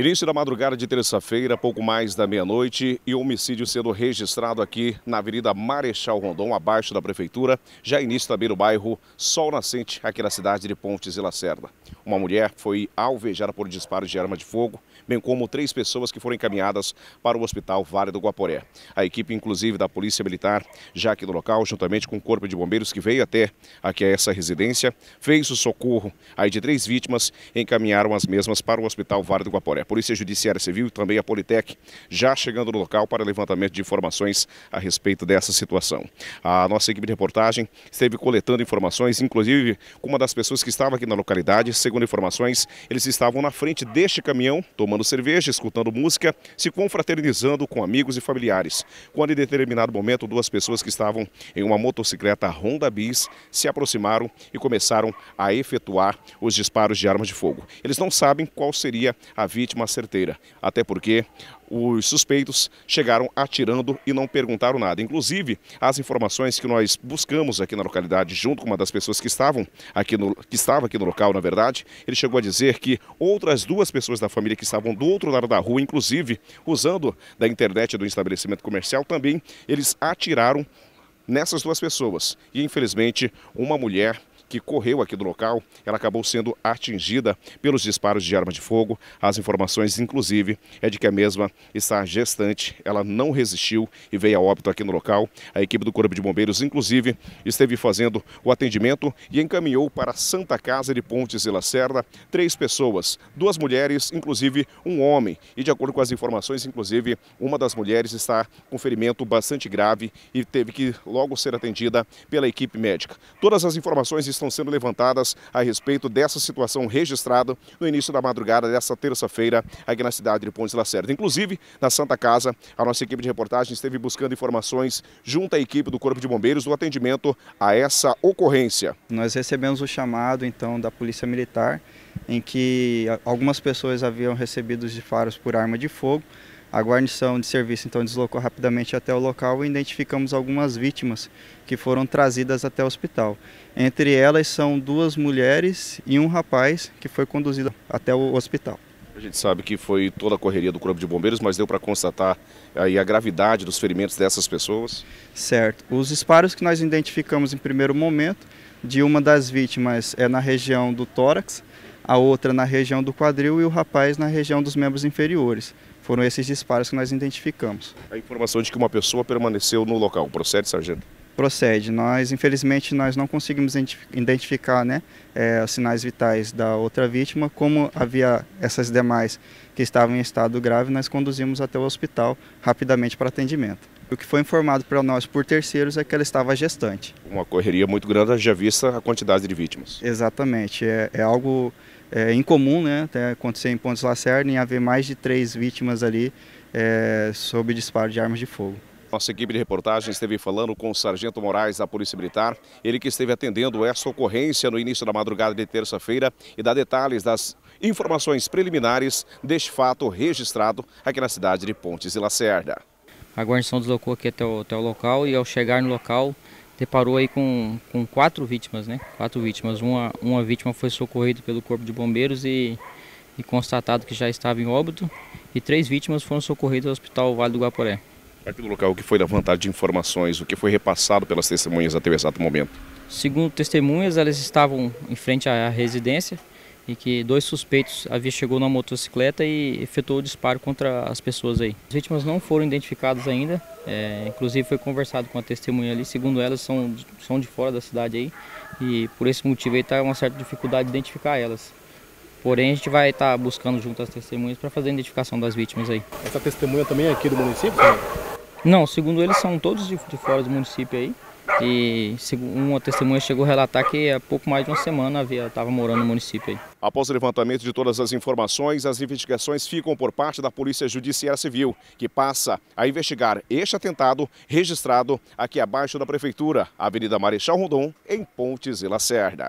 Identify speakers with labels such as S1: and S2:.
S1: Início da madrugada de terça-feira, pouco mais da meia-noite, e o homicídio sendo registrado aqui na Avenida Marechal Rondon, abaixo da Prefeitura, já início também no bairro Sol Nascente, aqui na cidade de Pontes e Lacerda. Uma mulher foi alvejada por disparos de arma de fogo, bem como três pessoas que foram encaminhadas para o Hospital Vale do Guaporé. A equipe, inclusive, da Polícia Militar, já aqui no local, juntamente com o Corpo de Bombeiros que veio até aqui a essa residência, fez o socorro aí de três vítimas e encaminharam as mesmas para o Hospital Vale do Guaporé. Polícia Judiciária Civil e também a Politec, já chegando no local para levantamento de informações a respeito dessa situação. A nossa equipe de reportagem esteve coletando informações, inclusive com uma das pessoas que estava aqui na localidade, segundo informações, eles estavam na frente deste caminhão, tomando cerveja, escutando música, se confraternizando com amigos e familiares. Quando em determinado momento, duas pessoas que estavam em uma motocicleta Honda Bis se aproximaram e começaram a efetuar os disparos de armas de fogo. Eles não sabem qual seria a vítima uma certeira. Até porque os suspeitos chegaram atirando e não perguntaram nada. Inclusive, as informações que nós buscamos aqui na localidade, junto com uma das pessoas que estavam aqui no, que estava aqui no local, na verdade, ele chegou a dizer que outras duas pessoas da família que estavam do outro lado da rua, inclusive usando da internet do estabelecimento comercial, também eles atiraram nessas duas pessoas. E infelizmente, uma mulher que correu aqui do local, ela acabou sendo atingida pelos disparos de arma de fogo. As informações, inclusive, é de que a mesma está gestante, ela não resistiu e veio a óbito aqui no local. A equipe do Corpo de Bombeiros, inclusive, esteve fazendo o atendimento e encaminhou para Santa Casa de Pontes e Lacerda três pessoas, duas mulheres, inclusive um homem. E de acordo com as informações, inclusive, uma das mulheres está com ferimento bastante grave e teve que logo ser atendida pela equipe médica. Todas as informações estão estão sendo levantadas a respeito dessa situação registrada no início da madrugada dessa terça-feira aqui na cidade de Pontes Lacerda. Inclusive, na Santa Casa, a nossa equipe de reportagem esteve buscando informações junto à equipe do Corpo de Bombeiros do atendimento a essa ocorrência.
S2: Nós recebemos o chamado, então, da Polícia Militar, em que algumas pessoas haviam recebido disparos por arma de fogo, a guarnição de serviço então deslocou rapidamente até o local e identificamos algumas vítimas que foram trazidas até o hospital. Entre elas são duas mulheres e um rapaz que foi conduzido até o hospital.
S1: A gente sabe que foi toda a correria do Corpo de Bombeiros, mas deu para constatar aí a gravidade dos ferimentos dessas pessoas.
S2: Certo. Os disparos que nós identificamos em primeiro momento de uma das vítimas é na região do tórax, a outra na região do quadril e o rapaz na região dos membros inferiores. Foram esses disparos que nós identificamos.
S1: A informação de que uma pessoa permaneceu no local procede, sargento?
S2: Procede. Nós, infelizmente, nós não conseguimos identificar né, é, os sinais vitais da outra vítima. Como havia essas demais que estavam em estado grave, nós conduzimos até o hospital rapidamente para atendimento. O que foi informado para nós por terceiros é que ela estava gestante.
S1: Uma correria muito grande, já vista a quantidade de vítimas.
S2: Exatamente. é, é algo é, incomum, né, até acontecer em Pontes Lacerda, em haver mais de três vítimas ali é, sob disparo de armas de fogo.
S1: Nossa equipe de reportagem esteve falando com o Sargento Moraes da Polícia Militar, ele que esteve atendendo essa ocorrência no início da madrugada de terça-feira e dá detalhes das informações preliminares deste fato registrado aqui na cidade de Pontes e Lacerda.
S3: A guarnição deslocou aqui até o, até o local e ao chegar no local deparou aí com, com quatro vítimas, né? Quatro vítimas. Uma, uma vítima foi socorrida pelo Corpo de Bombeiros e, e constatado que já estava em óbito. E três vítimas foram socorridas ao Hospital Vale do Guaporé.
S1: Aqui no local, o que foi levantado de informações, o que foi repassado pelas testemunhas até o exato momento?
S3: Segundo testemunhas, elas estavam em frente à residência, e que dois suspeitos havia chegou na motocicleta e efetuou o disparo contra as pessoas aí. As vítimas não foram identificadas ainda, é, inclusive foi conversado com a testemunha ali, segundo elas são, são de fora da cidade aí e por esse motivo aí está uma certa dificuldade de identificar elas. Porém, a gente vai estar tá buscando junto as testemunhas para fazer a identificação das vítimas aí.
S1: Essa testemunha também é aqui do município?
S3: Não, segundo eles são todos de, de fora do município aí. E uma testemunha chegou a relatar que há pouco mais de uma semana havia estava morando no município aí.
S1: Após o levantamento de todas as informações, as investigações ficam por parte da Polícia Judiciária Civil, que passa a investigar este atentado registrado aqui abaixo da Prefeitura, Avenida Marechal Rondon, em Pontes e Lacerda.